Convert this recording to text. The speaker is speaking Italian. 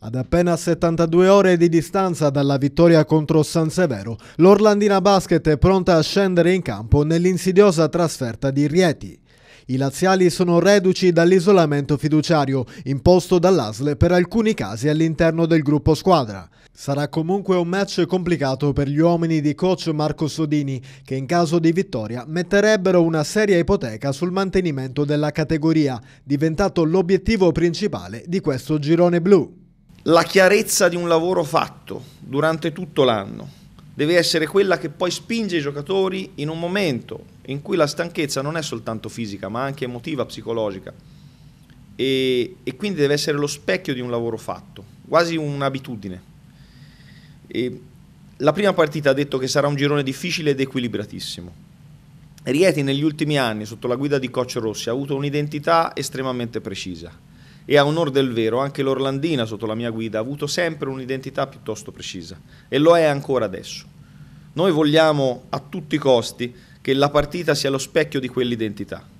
Ad appena 72 ore di distanza dalla vittoria contro San Severo, l'Orlandina Basket è pronta a scendere in campo nell'insidiosa trasferta di Rieti. I laziali sono reduci dall'isolamento fiduciario imposto dall'ASLE per alcuni casi all'interno del gruppo squadra. Sarà comunque un match complicato per gli uomini di coach Marco Sodini che in caso di vittoria metterebbero una seria ipoteca sul mantenimento della categoria, diventato l'obiettivo principale di questo girone blu la chiarezza di un lavoro fatto durante tutto l'anno deve essere quella che poi spinge i giocatori in un momento in cui la stanchezza non è soltanto fisica ma anche emotiva, psicologica e, e quindi deve essere lo specchio di un lavoro fatto, quasi un'abitudine. E la prima partita ha detto che sarà un girone difficile ed equilibratissimo. Rieti negli ultimi anni, sotto la guida di Coach Rossi, ha avuto un'identità estremamente precisa e a onor del vero anche l'Orlandina sotto la mia guida ha avuto sempre un'identità piuttosto precisa e lo è ancora adesso. Noi vogliamo a tutti i costi che la partita sia lo specchio di quell'identità.